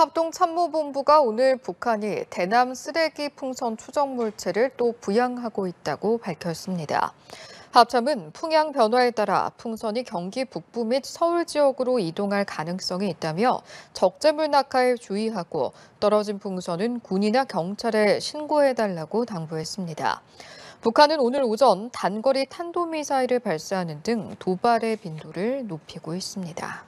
합동참모본부가 오늘 북한이 대남 쓰레기 풍선 추정 물체를 또 부양하고 있다고 밝혔습니다. 합참은 풍향 변화에 따라 풍선이 경기 북부 및 서울 지역으로 이동할 가능성이 있다며 적재물 낙하에 주의하고 떨어진 풍선은 군이나 경찰에 신고해달라고 당부했습니다. 북한은 오늘 오전 단거리 탄도미사일을 발사하는 등 도발의 빈도를 높이고 있습니다.